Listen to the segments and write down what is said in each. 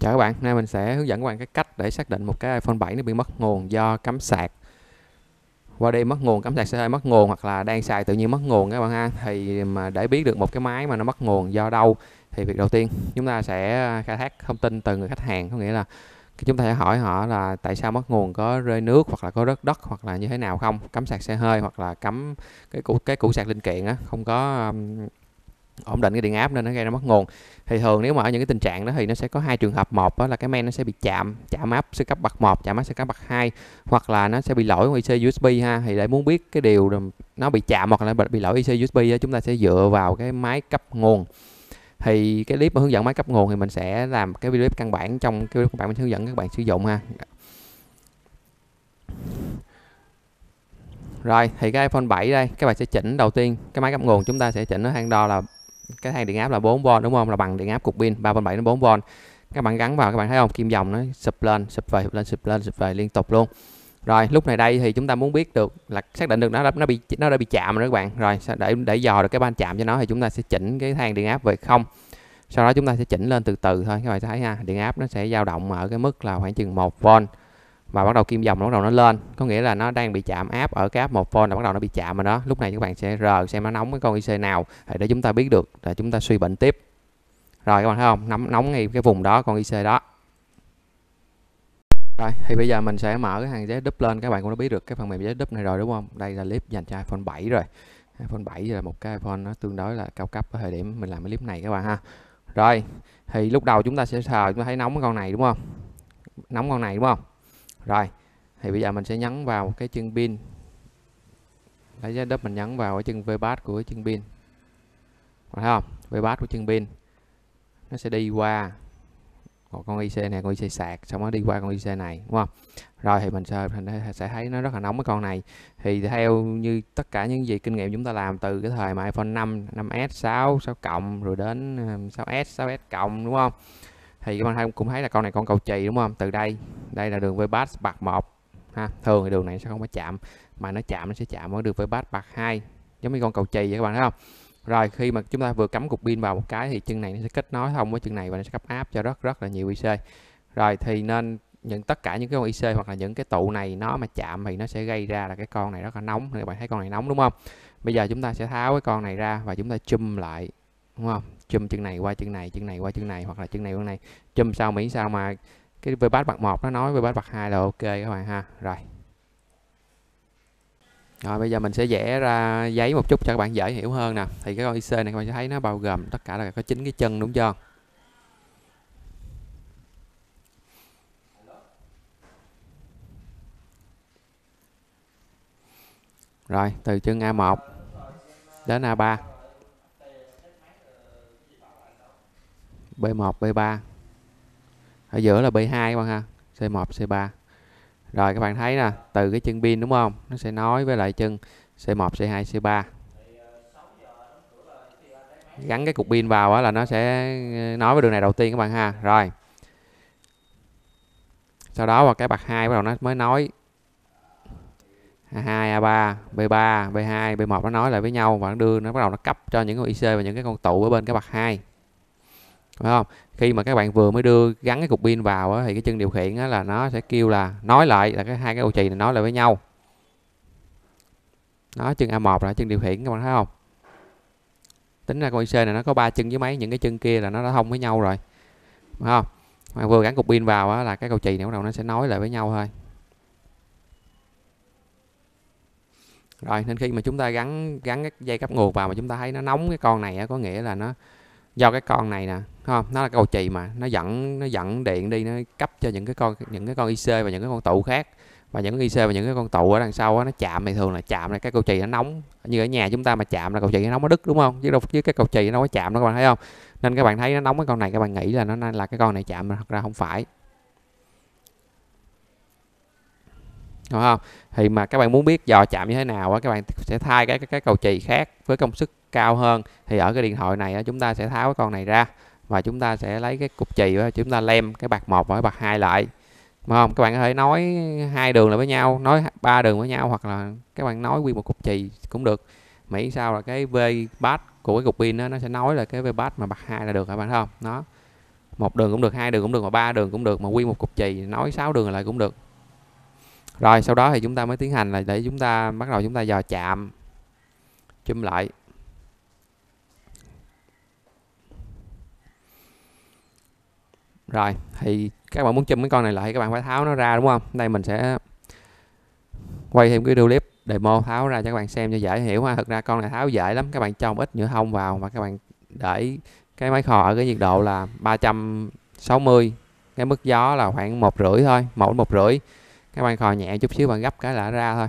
Chào các bạn, nay mình sẽ hướng dẫn các bạn cái cách để xác định một cái iPhone 7 nó bị mất nguồn do cắm sạc qua đi mất nguồn cắm sạc xe hơi mất nguồn hoặc là đang xài tự nhiên mất nguồn các bạn ha thì mà để biết được một cái máy mà nó mất nguồn do đâu thì việc đầu tiên chúng ta sẽ à, khai thác thông tin từ người khách hàng có nghĩa là chúng ta sẽ hỏi họ là tại sao mất nguồn có rơi nước hoặc là có rớt đất hoặc là như thế nào không cắm sạc xe hơi hoặc là cắm cái củ cái củ sạc linh kiện á không có ổn định cái điện áp nên nó gây ra mất nguồn thì thường nếu mà ở những cái tình trạng đó thì nó sẽ có hai trường hợp một đó là cái men nó sẽ bị chạm chạm áp sơ cấp bậc 1 chạm áp sơ cấp bậc 2 hoặc là nó sẽ bị lỗi IC USB ha thì để muốn biết cái điều nó bị chạm hoặc là bị lỗi IC USB đó, chúng ta sẽ dựa vào cái máy cấp nguồn thì cái clip mà hướng dẫn máy cấp nguồn thì mình sẽ làm cái video clip căn bản trong cái video căn mình hướng dẫn các bạn sử dụng ha rồi thì cái iPhone 7 đây các bạn sẽ chỉnh đầu tiên cái máy cấp nguồn chúng ta sẽ chỉnh nó hang đo là cái thang điện áp là 4V đúng không là bằng điện áp cục pin 3.7 đến 4V các bạn gắn vào các bạn thấy không kim dòng nó sụp lên sụp về sụp lên sụp lên sụp về liên tục luôn rồi lúc này đây thì chúng ta muốn biết được là xác định được nó nó bị nó đã bị chạm rồi các bạn rồi để để dò được cái ban chạm cho nó thì chúng ta sẽ chỉnh cái thang điện áp về không sau đó chúng ta sẽ chỉnh lên từ từ thôi các bạn thấy ha điện áp nó sẽ dao động ở cái mức là khoảng chừng 1 v và bắt đầu kim dòng nó bắt đầu nó lên có nghĩa là nó đang bị chạm áp ở cái áp một phone là bắt đầu nó bị chạm rồi đó lúc này các bạn sẽ rờ xem nó nóng cái con IC nào để chúng ta biết được là chúng ta suy bệnh tiếp rồi các bạn thấy không nóng nóng ngay cái vùng đó con IC đó rồi thì bây giờ mình sẽ mở cái hàng giấy đúp lên các bạn cũng đã biết được cái phần mềm giấy đúp này rồi đúng không đây là clip dành cho iPhone 7 rồi iPhone 7 là một cái iPhone nó tương đối là cao cấp ở thời điểm mình làm cái clip này các bạn ha rồi thì lúc đầu chúng ta sẽ sờ chúng ta thấy nóng con này đúng không nóng con này đúng không rồi thì bây giờ mình sẽ nhấn vào cái chân pin lấy giá đất mình nhấn vào cái chân vbat của chân pin phải không vbat của chân pin nó sẽ đi qua còn con IC này con IC sạc xong nó đi qua con IC này đúng không rồi thì mình sẽ mình sẽ thấy nó rất là nóng cái con này thì theo như tất cả những gì kinh nghiệm chúng ta làm từ cái thời mà iPhone 5 5s 6 6 cộng rồi đến 6s ờ, 6s cộng đúng không thì các bạn thấy cũng thấy là con này con cầu chì đúng không từ đây đây là đường với bát bạc một ha thường thì đường này sẽ không có chạm mà nó chạm nó sẽ chạm với đường với bát bạc hai giống như con cầu chì vậy các bạn thấy không rồi khi mà chúng ta vừa cắm cục pin vào một cái thì chân này nó sẽ kết nối thông với chân này và nó sẽ cấp áp cho rất rất là nhiều IC rồi thì nên những tất cả những cái con IC hoặc là những cái tụ này nó mà chạm thì nó sẽ gây ra là cái con này rất là nóng các bạn thấy con này nóng đúng không bây giờ chúng ta sẽ tháo cái con này ra và chúng ta chum lại đúng không chùm chân này qua chân này chân này qua chân này hoặc là chân này qua này chùm sao miễn sao mà cái vê bát bạc một nó nói vê bát bạc hai là ok các bạn ha rồi rồi bây giờ mình sẽ vẽ ra giấy một chút cho các bạn dễ hiểu hơn nè thì cái con IC này các bạn sẽ thấy nó bao gồm tất cả là có chín cái chân đúng chưa Rồi từ chân A1 đến A3 B1, B3 ở giữa là B2 các bạn ha C1, C3 rồi các bạn thấy nè từ cái chân pin đúng không nó sẽ nói với lại chân C1, C2, C3 gắn cái cục pin vào là nó sẽ ờ, nói với đường này đầu tiên các bạn ha rồi sau đó vào cái bạc 2 bắt đầu nó mới nói A2, A3, B3, B2, B1 nó nói lại với nhau và nó đưa nó bắt đầu nó cấp cho những con IC và những cái con tụ ở bên cái bậc 2 phải không khi mà các bạn vừa mới đưa gắn cái cục pin vào á, thì cái chân điều khiển á, là nó sẽ kêu là nói lại là cái hai cái ô chì này nói lại với nhau nó chân A1 là chân điều khiển các bạn thấy không tính ra con IC này nó có ba chân với mấy những cái chân kia là nó đã thông với nhau rồi phải không mà vừa gắn cục pin vào á, là cái cầu chì này bắt đầu nó sẽ nói lại với nhau thôi rồi nên khi mà chúng ta gắn gắn cái dây cấp nguồn vào mà chúng ta thấy nó nóng cái con này á, có nghĩa là nó do cái con này nè không nó là cầu chì mà nó dẫn nó dẫn điện đi nó cấp cho những cái con những cái con IC và những cái con tụ khác và những cái IC và những cái con tụ ở đằng sau đó, nó chạm thì thường là chạm này cái cầu chì nó nóng như ở nhà chúng ta mà chạm là cầu chì nó nóng nó đứt đúng không chứ đâu chứ cái cầu chì nó có chạm đó các bạn thấy không nên các bạn thấy nó nóng cái con này các bạn nghĩ là nó là cái con này chạm mà thật ra không phải đúng không thì mà các bạn muốn biết dò chạm như thế nào á các bạn sẽ thay cái cái, cái cầu chì khác với công suất cao hơn thì ở cái điện thoại này chúng ta sẽ tháo cái con này ra và chúng ta sẽ lấy cái cục chì và chúng ta lem cái bạc một với bạc hai lại đúng không các bạn có thể nói hai đường lại với nhau nói ba đường với nhau hoặc là các bạn nói quy một cục chì cũng được Mỹ sao là cái v bát của cái cục pin đó, nó sẽ nói là cái v bát mà bạc hai là được các bạn thấy không nó một đường cũng được hai đường cũng được mà ba đường cũng được mà quy một cục chì nói sáu đường lại cũng được rồi sau đó thì chúng ta mới tiến hành là để chúng ta bắt đầu chúng ta dò chạm chùm lại rồi thì các bạn muốn chùm cái con này lại các bạn phải tháo nó ra đúng không đây mình sẽ quay thêm cái video clip demo tháo ra cho các bạn xem cho dễ hiểu ha thực ra con này tháo dễ lắm các bạn cho một ít nhựa hông vào và các bạn để cái máy kho ở cái nhiệt độ là 360 cái mức gió là khoảng một rưỡi thôi một một rưỡi các bạn kho nhẹ chút xíu bạn gấp cái là ra thôi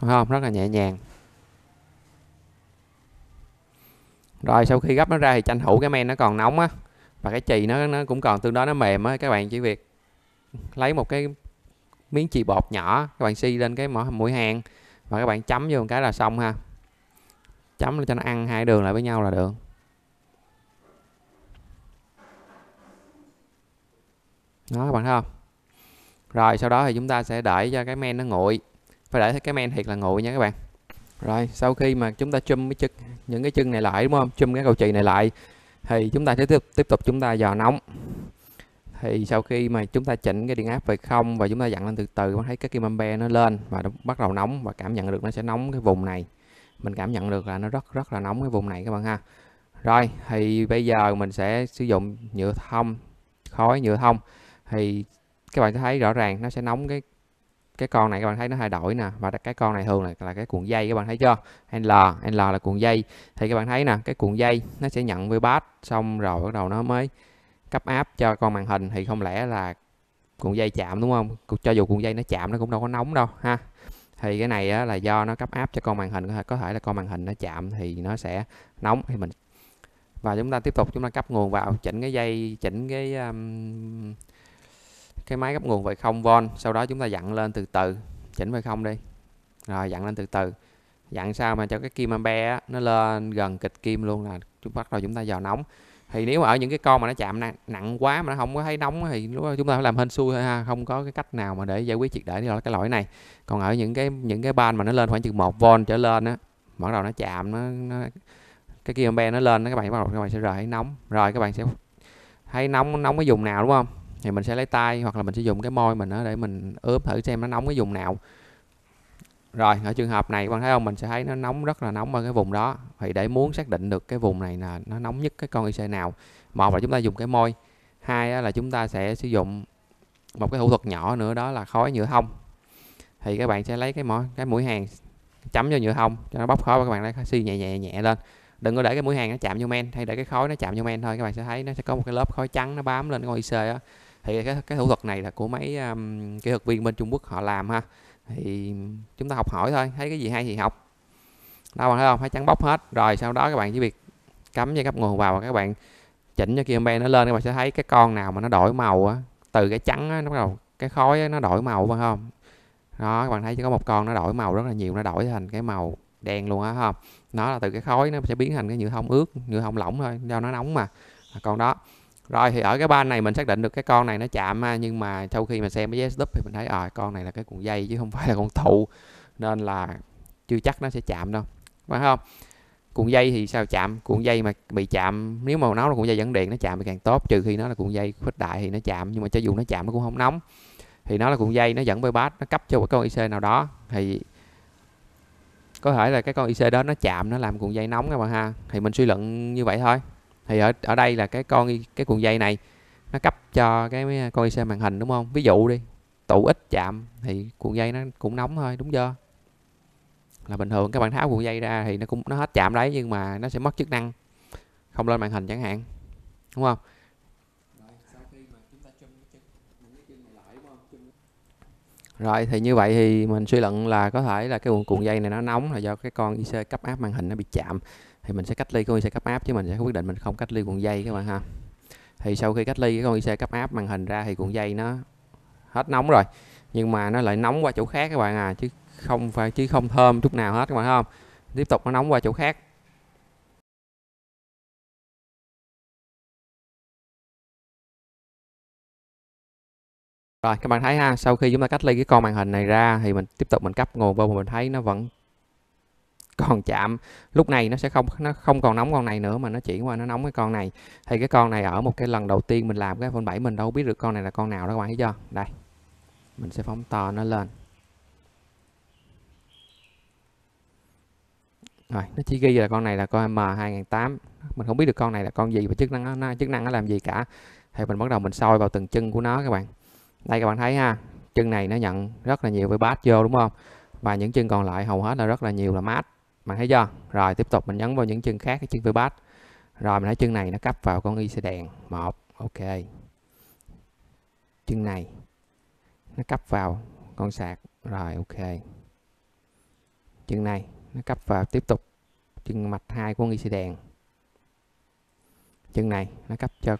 Đúng không? Rất là nhẹ nhàng. Rồi sau khi gấp nó ra thì tranh thủ cái men nó còn nóng á và cái chì nó nó cũng còn tương đối nó mềm á các bạn chỉ việc lấy một cái miếng chì bột nhỏ các bạn xi lên cái mũi hàng và các bạn chấm vô một cái là xong ha. Chấm cho nó ăn hai đường lại với nhau là được. Đó các bạn thấy không? Rồi sau đó thì chúng ta sẽ đợi cho cái men nó nguội phải để cái men thiệt là nguội nha các bạn rồi sau khi mà chúng ta chum cái chân những cái chân này lại đúng không chum cái cầu chì này lại thì chúng ta sẽ tiếp, tiếp tục chúng ta dò nóng thì sau khi mà chúng ta chỉnh cái điện áp về không và chúng ta dặn lên từ từ bạn thấy cái kim ampe nó lên và nó bắt đầu nóng và cảm nhận được nó sẽ nóng cái vùng này mình cảm nhận được là nó rất rất là nóng cái vùng này các bạn ha rồi thì bây giờ mình sẽ sử dụng nhựa thông khói nhựa thông thì các bạn sẽ thấy rõ ràng nó sẽ nóng cái cái con này các bạn thấy nó thay đổi nè và cái con này thường là, là cái cuộn dây các bạn thấy chưa L L là cuộn dây thì các bạn thấy nè cái cuộn dây nó sẽ nhận vibrat xong rồi bắt đầu nó mới cấp áp cho con màn hình thì không lẽ là cuộn dây chạm đúng không cho dù cuộn dây nó chạm nó cũng đâu có nóng đâu ha thì cái này á, là do nó cấp áp cho con màn hình có thể là con màn hình nó chạm thì nó sẽ nóng thì mình và chúng ta tiếp tục chúng ta cấp nguồn vào chỉnh cái dây chỉnh cái um, cái máy cấp nguồn về không v sau đó chúng ta dặn lên từ từ chỉnh về không đi rồi dặn lên từ từ dặn sao mà cho cái kim ampe á, nó lên gần kịch kim luôn là chúng bắt đầu chúng ta vào nóng thì nếu mà ở những cái con mà nó chạm nặng, nặng quá mà nó không có thấy nóng thì lúc đó chúng ta phải làm hên xui thôi ha không có cái cách nào mà để giải quyết triệt để cái lỗi này còn ở những cái những cái ban mà nó lên khoảng chừng 1 v trở lên á bắt đầu nó chạm nó, nó cái kim ampe nó lên các bạn bắt đầu các bạn sẽ rời thấy nóng rồi các bạn sẽ thấy nóng nóng cái vùng nào đúng không thì mình sẽ lấy tay hoặc là mình sẽ dùng cái môi mình để mình ướp thử xem nó nóng cái vùng nào rồi ở trường hợp này các bạn thấy không mình sẽ thấy nó nóng rất là nóng ở cái vùng đó thì để muốn xác định được cái vùng này là nó nóng nhất cái con IC nào một là chúng ta dùng cái môi hai là chúng ta sẽ sử dụng một cái thủ thuật nhỏ nữa đó là khói nhựa hông thì các bạn sẽ lấy cái mũi cái mũi hàng chấm vô nhựa hông cho nó bóc khói và các bạn lấy xi nhẹ nhẹ nhẹ lên đừng có để cái mũi hàng nó chạm vô men hay để cái khói nó chạm vô men thôi các bạn sẽ thấy nó sẽ có một cái lớp khói trắng nó bám lên cái con IC đó thì cái, cái thủ thuật này là của mấy um, kỹ thuật viên bên Trung Quốc họ làm ha thì chúng ta học hỏi thôi thấy cái gì hay thì học đâu mà thấy không phải trắng bóc hết rồi sau đó các bạn chỉ việc cắm dây cấp nguồn vào và các bạn chỉnh cho kia nó lên các bạn sẽ thấy cái con nào mà nó đổi màu á từ cái trắng á nó bắt đầu cái khói nó đổi màu phải không đó các bạn thấy chỉ có một con nó đổi màu rất là nhiều nó đổi thành cái màu đen luôn á không nó là từ cái khói nó sẽ biến thành cái nhựa thông ướt nhựa thông lỏng thôi do nó nóng mà còn đó rồi thì ở cái ban này mình xác định được cái con này nó chạm ha nhưng mà sau khi mà xem cái stop thì mình thấy à con này là cái cuộn dây chứ không phải là con thụ nên là chưa chắc nó sẽ chạm đâu phải không cuộn dây thì sao chạm cuộn dây mà bị chạm nếu mà nó là cuộn dây dẫn điện nó chạm thì càng tốt trừ khi nó là cuộn dây khuếch đại thì nó chạm nhưng mà cho dù nó chạm nó cũng không nóng thì nó là cuộn dây nó dẫn bypass nó cấp cho một con IC nào đó thì có thể là cái con IC đó nó chạm nó làm cuộn dây nóng các bạn ha thì mình suy luận như vậy thôi thì ở ở đây là cái con cái cuộn dây này nó cấp cho cái con IC màn hình đúng không ví dụ đi tụ ít chạm thì cuộn dây nó cũng nóng thôi đúng chưa là bình thường các bạn tháo cuộn dây ra thì nó cũng nó hết chạm đấy nhưng mà nó sẽ mất chức năng không lên màn hình chẳng hạn đúng không Rồi thì như vậy thì mình suy luận là có thể là cái cuộn cuộn dây này nó nóng là do cái con IC cấp áp màn hình nó bị chạm thì mình sẽ cách ly con IC cấp áp chứ mình sẽ quyết định mình không cách ly cuộn dây các bạn ha thì sau khi cách ly cái con IC cấp áp màn hình ra thì cuộn dây nó hết nóng rồi nhưng mà nó lại nóng qua chỗ khác các bạn à chứ không phải chứ không thơm chút nào hết các bạn không tiếp tục nó nóng qua chỗ khác Rồi các bạn thấy ha, sau khi chúng ta cách ly cái con màn hình này ra thì mình tiếp tục mình cấp nguồn vào mình thấy nó vẫn còn chạm lúc này nó sẽ không nó không còn nóng con này nữa mà nó chuyển qua nó nóng cái con này thì cái con này ở một cái lần đầu tiên mình làm cái phần 7 mình đâu biết được con này là con nào đó các bạn thấy chưa đây mình sẽ phóng to nó lên rồi nó chỉ ghi là con này là con M2008 mình không biết được con này là con gì và chức năng nó chức năng nó làm gì cả thì mình bắt đầu mình soi vào từng chân của nó các bạn đây các bạn thấy ha chân này nó nhận rất là nhiều với bát vô đúng không và những chân còn lại hầu hết là rất là nhiều là mát bạn thấy chưa rồi tiếp tục mình nhấn vào những chân khác cái chân pivot rồi mình thấy chân này nó cấp vào con y xe đèn một ok chân này nó cấp vào con sạc rồi ok chân này nó cấp vào tiếp tục chân mạch hai của con y xe đèn chân này nó cấp cho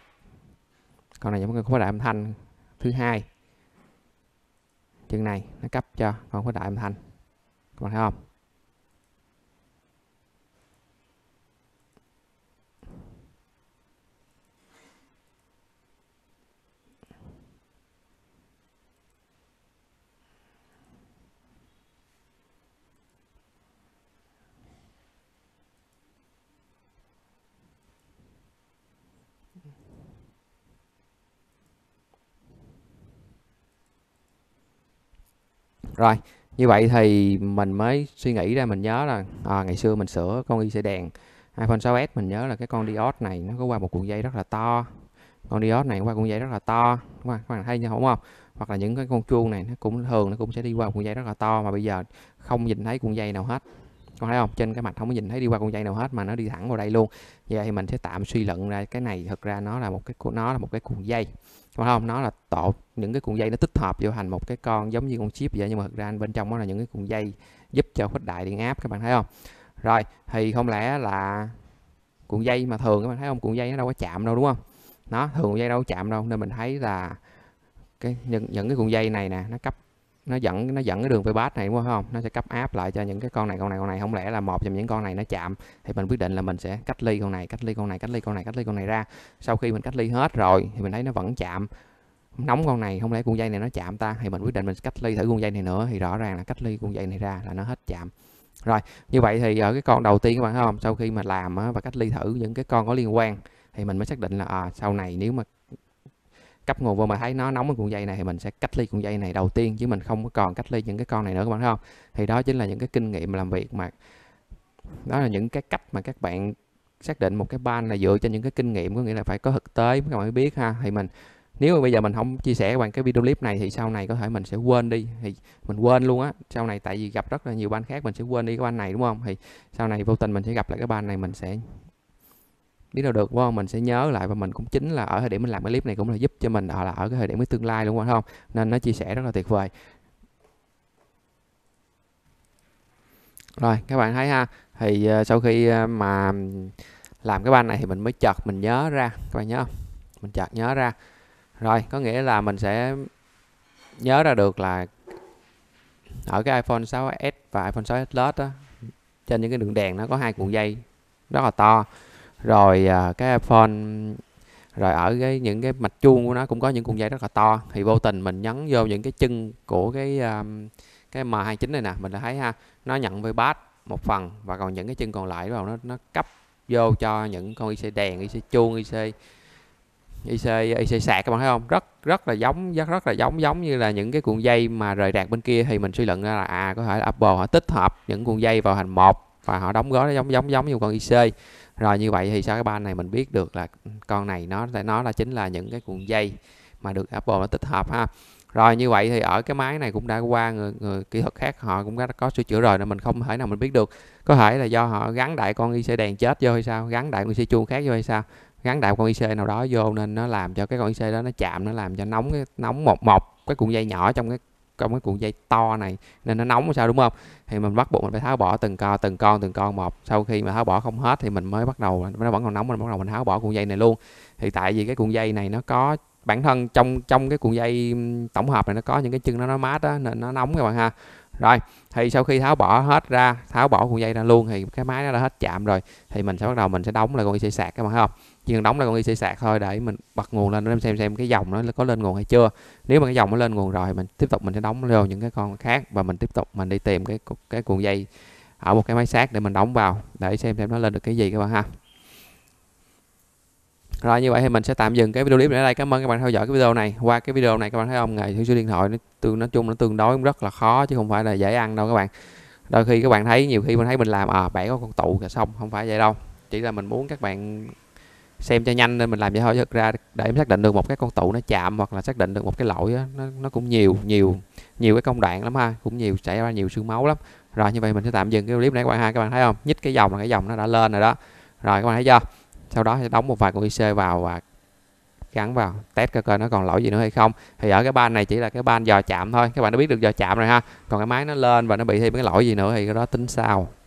con này giống con khối đại âm thanh thứ hai chân này nó cấp cho con khối đại âm thanh các bạn thấy không rồi như vậy thì mình mới suy nghĩ ra mình nhớ là à, ngày xưa mình sửa con y IC đèn iPhone 6s mình nhớ là cái con diode này nó có qua một cuộn dây rất là to con diode này qua cuộn dây rất là to đúng không? các bạn thấy nhau không hoặc là những cái con chuông này nó cũng thường nó cũng sẽ đi qua cuộn dây rất là to mà bây giờ không nhìn thấy cuộn dây nào hết con thấy không trên cái mạch không có nhìn thấy đi qua con dây nào hết mà nó đi thẳng vào đây luôn vậy thì mình sẽ tạm suy luận ra cái này thực ra nó là một cái nó là một cái cuộn dây phải không nó là tổ những cái cuộn dây nó tích hợp vô thành một cái con giống như con chip vậy nhưng mà thực ra bên trong nó là những cái cuộn dây giúp cho khuếch đại điện áp các bạn thấy không rồi thì không lẽ là cuộn dây mà thường các bạn thấy không cuộn dây nó đâu có chạm đâu đúng không nó thường cuộn dây đâu có chạm đâu nên mình thấy là cái những, những cái cuộn dây này nè nó cấp nó dẫn nó dẫn cái đường về này đúng không nó sẽ cấp áp lại cho những cái con này con này con này không lẽ là một trong những con này nó chạm thì mình quyết định là mình sẽ cách ly con này cách ly con này cách ly con này cách ly con này ra sau khi mình cách ly hết rồi thì mình thấy nó vẫn chạm nóng con này không lẽ cuộn dây này nó chạm ta thì mình quyết định mình cách ly thử cuộn dây này nữa thì rõ ràng là cách ly cuộn dây này ra là nó hết chạm rồi như vậy thì ở ờ, cái con đầu tiên các bạn thấy không sau khi mà làm và cách ly thử những cái con có liên quan thì mình mới xác định là à, sau này nếu mà cấp nguồn vô mà thấy nó nóng ở cuộn dây này thì mình sẽ cách ly cuộn dây này đầu tiên chứ mình không còn cách ly những cái con này nữa các bạn không thì đó chính là những cái kinh nghiệm làm việc mà đó là những cái cách mà các bạn xác định một cái ban là dựa trên những cái kinh nghiệm có nghĩa là phải có thực tế các bạn mới biết ha thì mình nếu mà bây giờ mình không chia sẻ các cái video clip này thì sau này có thể mình sẽ quên đi thì mình quên luôn á sau này tại vì gặp rất là nhiều ban khác mình sẽ quên đi cái ban này đúng không thì sau này vô tình mình sẽ gặp lại cái ban này mình sẽ biết đâu được đúng không mình sẽ nhớ lại và mình cũng chính là ở thời điểm mình làm cái clip này cũng là giúp cho mình ở là ở cái thời điểm cái tương lai luôn phải không nên nó chia sẻ rất là tuyệt vời rồi các bạn thấy ha thì ờ, sau khi ờ, mà làm cái ban này thì mình mới chợt mình nhớ ra các bạn nhớ không mình chợt nhớ ra rồi có nghĩa là mình sẽ nhớ ra được là ở cái iPhone 6s và iPhone 6s Plus đó, trên những cái đường đèn nó có hai cuộn dây rất là to rồi à, cái iPhone rồi ở cái những cái mạch chuông của nó cũng có những cuộn dây rất là to thì vô tình mình nhấn vô những cái chân của cái um, cái M29 này nè mình đã thấy ha nó nhận với bass một phần và còn những cái chân còn lại vào nó nó cấp vô cho những con IC đèn IC chuông IC IC IC sạc các bạn thấy không rất rất là giống rất rất là giống giống như là những cái cuộn dây mà rời rạc bên kia thì mình suy luận ra là à có thể là Apple họ tích hợp những cuộn dây vào thành một và họ đóng gói nó giống giống giống như con IC rồi như vậy thì sau cái ban này mình biết được là con này nó nó là chính là những cái cuộn dây mà được Apple nó tích hợp ha rồi như vậy thì ở cái máy này cũng đã qua người, người kỹ thuật khác họ cũng đã có sửa chữa rồi nên mình không thể nào mình biết được có thể là do họ gắn đại con IC đèn chết vô hay sao gắn đại con IC chuông khác vô hay sao gắn đại con IC nào đó vô nên nó làm cho cái con IC đó nó chạm nó làm cho nóng cái nóng một một cái cuộn dây nhỏ trong cái trong cái cuộn dây to này nên nó nóng sao đúng không thì mình bắt buộc mình phải tháo bỏ từng con từng con từng con một sau khi mà tháo bỏ không hết thì mình mới bắt đầu nó vẫn còn nóng mình bắt đầu mình tháo bỏ cuộn dây này luôn thì tại vì cái cuộn dây này nó có bản thân trong trong cái cuộn dây tổng hợp này nó có những cái chân nó nó mát đó, nên nó nóng các bạn ha rồi thì sau khi tháo bỏ hết ra tháo bỏ cuộn dây ra luôn thì cái máy nó đã hết chạm rồi thì mình sẽ bắt đầu mình sẽ đóng lại con dây sạc các bạn thấy không chỉ cần đóng là con y sẽ sạc thôi để mình bật nguồn lên để xem xem cái dòng nó có lên nguồn hay chưa nếu mà cái dòng nó lên nguồn rồi mình tiếp tục mình sẽ đóng vô những cái con khác và mình tiếp tục mình đi tìm cái cái cuộn dây ở một cái máy sát để mình đóng vào để xem xem nó lên được cái gì các bạn ha rồi như vậy thì mình sẽ tạm dừng cái video clip ở đây. Cảm ơn các bạn theo dõi cái video này. Qua cái video này các bạn thấy không, nghề thử số điện thoại nó tương nói chung nó tương đối rất là khó chứ không phải là dễ ăn đâu các bạn. Đôi khi các bạn thấy nhiều khi mình thấy mình làm à bẻ có con tụ cả xong, không phải vậy đâu. Chỉ là mình muốn các bạn xem cho nhanh nên mình làm vậy thôi thực ra để em xác định được một cái con tụ nó chạm hoặc là xác định được một cái lỗi đó, nó, nó cũng nhiều nhiều nhiều cái công đoạn lắm ha cũng nhiều xảy ra nhiều sương máu lắm rồi như vậy mình sẽ tạm dừng cái clip này các bạn ha các bạn thấy không nhích cái dòng là cái dòng nó đã lên rồi đó rồi các bạn thấy chưa sau đó sẽ đóng một vài con IC vào và gắn vào test coi coi nó còn lỗi gì nữa hay không thì ở cái ban này chỉ là cái ban dò chạm thôi các bạn đã biết được dò chạm rồi ha còn cái máy nó lên và nó bị thêm cái lỗi gì nữa thì cái đó tính sao?